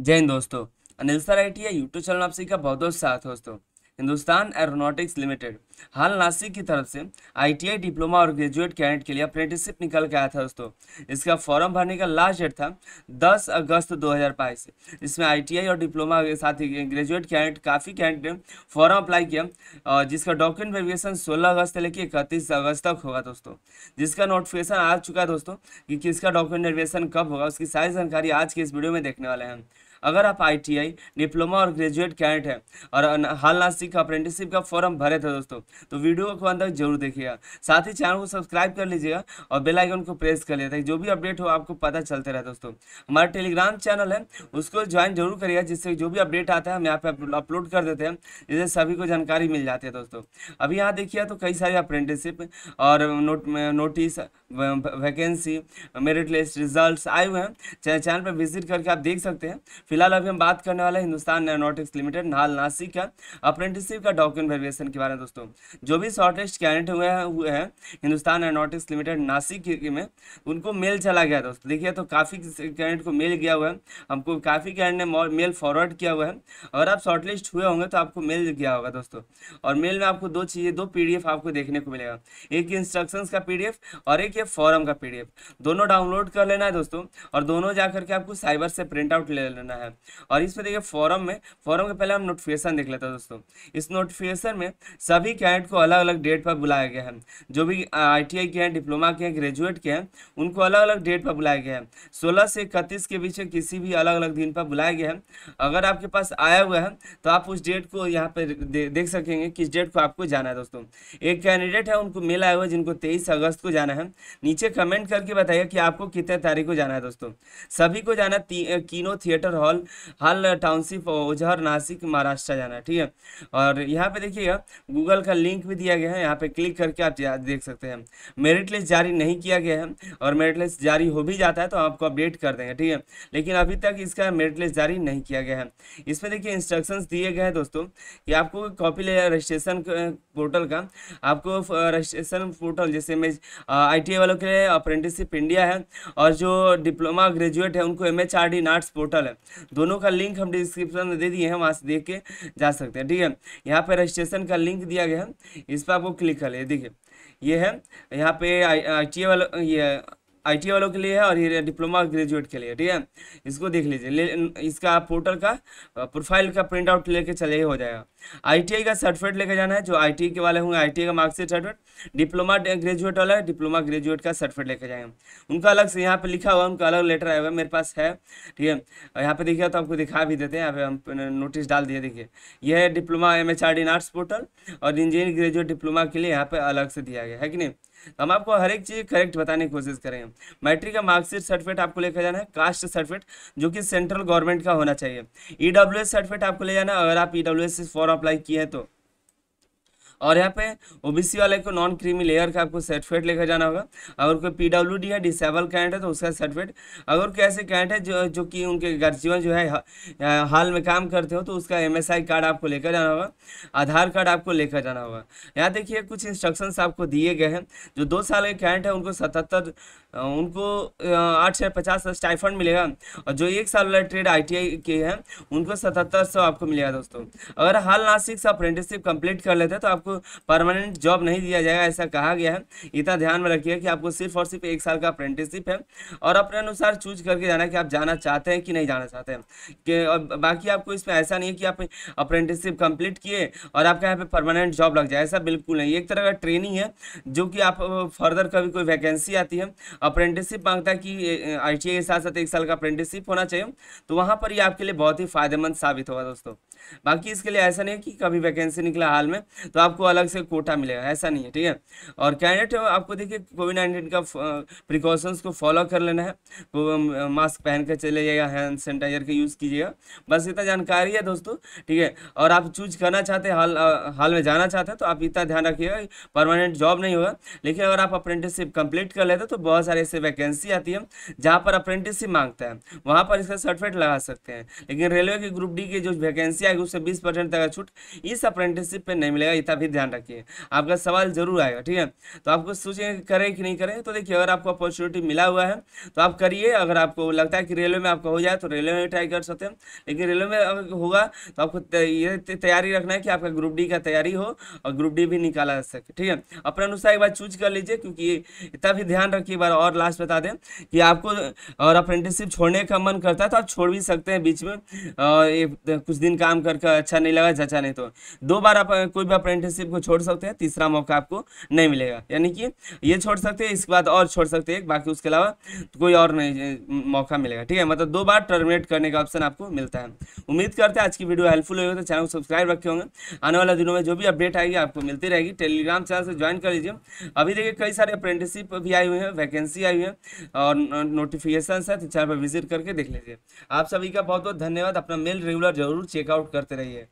जय हिंद दोस्तों Anil sir I T YouTube channel आप सभी का बहुत बहुत साथ दोस्तों हिंदुस्तान एरोनॉटिक्स लिमिटेड हाल नासिक की तरफ से आईटीआई डिप्लोमा और ग्रेजुएट कैडेट के लिए अप्रेंटिसशिप निकल के आया था दोस्तों इसका फॉर्म भरने का लास्ट डेट था 10 अगस्त 2022 इसमें आईटीआई और डिप्लोमा के साथ ही ग्रेजुएट कैडेट काफ़ी कैडेट ने फॉर्म अप्लाई किया और जिसका डॉक्यूमेंट वेरिएशन सोलह अगस्त से लेकर इकतीस अगस्त तक होगा दोस्तों जिसका नोटिफिकेशन आ चुका है दोस्तों कि किसका डॉक्यूमेंट वेरिएशन कब होगा उसकी सारी जानकारी आज के इस वीडियो में देखने वाले हैं अगर आप आईटीआई डिप्लोमा और ग्रेजुएट कैडेट हैं और हाल नासिक अप्रेंटिसशिप का फॉर्म भरे थे दोस्तों तो वीडियो को अंदर जरूर देखिएगा साथ ही चैनल को सब्सक्राइब कर लीजिएगा और बेलाइकन को प्रेस कर लिया ताकि जो भी अपडेट हो आपको पता चलते रहे दोस्तों हमारा टेलीग्राम चैनल है उसको ज्वाइन जरूर करिएगा जिससे जो भी अपडेट आता है हम यहाँ पे अपलोड कर देते हैं जिससे सभी को जानकारी मिल जाती है दोस्तों अभी यहाँ देखिए तो कई सारी अप्रेंटिसशिप और note notice vacancy merit list results आए हुए हैं चाहे चैनल पर विजिट करके आप देख सकते हैं फिलहाल अभी हम बात करने वाले हिंदुस्तान एरोनॉटिक्स लिमिटेड नाल नासिक का अप्रेंटिसशिप का डॉक्यूमेंट वेरिएशन के बारे में दोस्तों जो भी शॉर्टलिस्ट कैंडिडेट हुए हैं हुए हैं हिंदुस्तान एरोनॉटिक्स लिमिटेड नासिक में उनको मेल चला गया दोस्तों देखिए तो काफ़ी कैंडिडेट को मेल गया हुआ है हमको काफ़ी कैंडेट ने मेल फॉरवर्ड किया हुआ है अगर आप शॉर्टलिस्ट हुए होंगे तो आपको मेल गया होगा दोस्तों और मेल में आपको दो चीज़ें दो पी आपको देखने को मिलेगा एक इंस्ट्रक्शंस का पी और एक ये पीडीएफ फॉरम का पीडीएफ दोनों डाउनलोड कर लेना है दोस्तों और दोनों जा करके आपको साइबर से प्रिंट आउट ले लेना है और इसमें देखिए फॉरम में फॉरम के पहले हम नोटिफिकेशन देख लेते हैं दोस्तों इस नोटिफिकेशन में सभी कैंडिडेट को अलग अलग डेट पर बुलाया गया है जो भी आई के हैं डिप्लोमा के हैं ग्रेजुएट के हैं उनको अलग अलग डेट पर बुलाया गया है सोलह से इकतीस के बीच किसी भी अलग अलग दिन पर बुलाया गया है अगर आपके पास आया हुआ है तो आप उस डेट को यहाँ पर देख सकेंगे किस डेट को आपको जाना है दोस्तों एक कैंडिडेट है उनको मेल आया हुआ है जिनको तेईस अगस्त को जाना है नीचे कमेंट करके बताइए कि आपको कितने तारीख को जाना है दोस्तों सभी को जाना Kino theatre hall HAL township Ozar Nashik Maharashtra जाना ठीक है और यहाँ पे देखिएगा गूगल का लिंक भी दिया गया है यहाँ पे क्लिक करके आप देख सकते हैं मेरिट लिस्ट जारी नहीं किया गया है और मेरिट लिस्ट जारी हो भी जाता है तो आपको अपडेट कर देंगे ठीक है लेकिन अभी तक इसका मेरिट लिस्ट जारी नहीं किया गया है इसमें देखिए इंस्ट्रक्शन दिए गए हैं दोस्तों कि आपको कॉपी ले रजिस्ट्रेशन पोर्टल का आपको रजिस्ट्रेशन पोर्टल जैसे मैं आई टी के वालों के लिए अप्रेंटिसिप इंडिया है और जो डिप्लोमा ग्रेजुएट है उनको M H R D NATS portal है दोनों का लिंक हम डिस्क्रिप्शन में दे दिए हैं वहाँ से देख के जा सकते हैं ठीक है यहाँ पर रजिस्ट्रेशन का लिंक दिया गया है इस पर आपको क्लिक कर लिए देखिए ये है यहाँ पे आई टी वाले ये आई वालों के लिए है और ये डिप्लोमा ग्रेजुएट के लिए ठीक है इसको देख लीजिए इसका पोर्टल का प्रोफाइल का प्रिंट आउट लेके चले ही हो जाएगा आईटीआई का सर्टिफिकेट लेके जाना है जो आईटीआई के वाले होंगे आईटीआई का मार्क्सिट सर्टिफिकेट डिप्लोमा ग्रेजुएट वाला है डिप्लोमा ग्रेजुएट का सर्टिफिकेट लेके जाएंगे उनका अलग से यहाँ पर लिखा हुआ उनका अलग लेटर आया हुआ मेरे पास है ठीक है और यहाँ पे देखिए तो आपको दिखा भी देते हैं यहाँ पे हम नोटिस डाल दिए देखिए यह है डिप्लोमा एम एच आर इन आर्ट्स पोर्टल और इंजीनियरिंग ग्रेजुएट डिप्लोमा के लिए यहाँ पर अलग से दिया गया है कि नहीं हम आपको हर एक चीज़ करेक्ट बताने की कोशिश करेंगे मैट्रिक का मार्कशीट सर्टिफिकेट आपको लेकर जाना है कास्ट सर्टिफिकेट जो कि सेंट्रल गवर्नमेंट का होना चाहिए ई e सर्टिफिकेट आपको ले जाना है अगर आप ई डब्ल्यू फॉर्म अप्लाई किए हैं तो और यहाँ पे ओबीसी वाले को नॉन क्रीमी लेयर का आपको सर्टिफिकेट लेकर जाना होगा अगर कोई पीडब्ल्यू है डिसेबल कैंट है तो उसका सर्टिफिकेट अगर कोई ऐसे कैंट है जो जो कि उनके जीवन जो है हाल में काम करते हो तो उसका एम कार्ड आपको लेकर जाना होगा आधार कार्ड आपको लेकर जाना होगा यहाँ देखिए कुछ इंस्ट्रक्शंस आपको दिए गए हैं जो दो साल के कैंट है उनको सतहत्तर उनको आठ सौ पचास स्टाइफंड मिलेगा और जो एक साल वाला ट्रेड आईटीआई के हैं उनको सतहत्तर सौ आपको मिलेगा दोस्तों अगर हाल नासिक से अप्रेंटिसशिप कंप्लीट कर लेते हैं तो आपको परमानेंट जॉब नहीं दिया जाएगा ऐसा कहा गया है इतना ध्यान में रखिए कि आपको सिर्फ और सिर्फ एक साल का अप्रेंटिसशिप है और अपने अनुसार चूज करके जाना कि आप जाना चाहते हैं कि नहीं जाना चाहते हैं कि बाकी आपको इसमें ऐसा नहीं है कि आप अप्रेंटिसशिप कंप्लीट किए और आपका यहाँ पे परमानेंट जॉब लग जाए ऐसा बिल्कुल नहीं एक तरह का ट्रेनिंग है जो कि आप फर्दर कभी कोई वैकेंसी आती है अप्रेंटिसशिप मांगता है कि आई के साथ साथ एक साल का अप्रेंटिसशिप होना चाहिए तो वहाँ पर ही आपके लिए बहुत ही फायदेमंद साबित होगा दोस्तों बाकी इसके लिए ऐसा नहीं है कि कभी वैकेंसी निकला हाल में तो आप आपको अलग से कोटा मिलेगा ऐसा नहीं है ठीक है और कैंडिडेट आपको देखिए कोविड नाइन्टीन का प्रिकॉशंस को फॉलो कर लेना है मास्क पहन कर चले जाइएगा हैंड सैनिटाइजर का यूज़ कीजिएगा बस इतना जानकारी है दोस्तों ठीक है और आप चूज करना चाहते हैं हाल हाल में जाना चाहते हैं तो आप इतना ध्यान रखिएगा परमानेंट जॉब नहीं होगा लेकिन अगर आप अप्रेंटिसशिप कंप्लीट कर लेते तो बहुत सारे ऐसे वैकेंसी आती है जहाँ पर अप्रेंटिसशिप मांगता है वहाँ पर इसका सर्टिफिकेट लगा सकते हैं लेकिन रेलवे के ग्रुप डी की जो वैकेंसी आएगी उससे बीस तक छूट इस अप्रेंटिसशिप पर नहीं मिलेगा इतना भी ध्यान रखिए आपका सवाल जरूर आएगा ठीक है तो आपको सोचिए करें कि नहीं करें तो देखिए अगर आपको अपॉर्चुनिटी मिला हुआ है तो आप करिए अगर आपको लगता है कि रेलवे में आपका हो जाए तो रेलवे में ट्राई कर सकते हैं लेकिन रेलवे में अगर होगा तो आपको ये तैयारी रखना है कि आपका ग्रुप डी का तैयारी हो और ग्रुप डी भी निकाला जा सके ठीक है अपने अनुसार एक बार चूज कर लीजिए क्योंकि इतना भी ध्यान रखिए बार और लास्ट बता दें कि आपको और अप्रेंटिसशिप छोड़ने का मन करता है तो आप छोड़ भी सकते हैं बीच में और कुछ दिन काम करके अच्छा नहीं लगा जचा नहीं तो दो बार आप कोई भी अप्रेंटिस रिलेशनशिप को छोड़ सकते हैं तीसरा मौका आपको नहीं मिलेगा यानी कि ये छोड़ सकते हैं इसके बाद और छोड़ सकते हैं बाकी उसके अलावा कोई और नहीं मौका मिलेगा ठीक है मतलब दो बार टर्मिनेट करने का ऑप्शन आपको मिलता है उम्मीद करते हैं आज की वीडियो हेल्पफुल होगी तो चैनल को सब्सक्राइब रखे होंगे आने वाले दिनों में जो भी अपडेट आएगी आपको मिलती रहेगी टेलीग्राम चैनल से ज्वाइन कर लीजिए अभी देखिए कई सारे अप्रेंटिसशिप भी आई हुई है वैकेंसी आई हुई है और नोटिफिकेशन है तो चैनल पर विजिट करके देख लीजिए आप सभी का बहुत बहुत धन्यवाद अपना मेल रेगुलर जरूर चेकआउट करते रहिए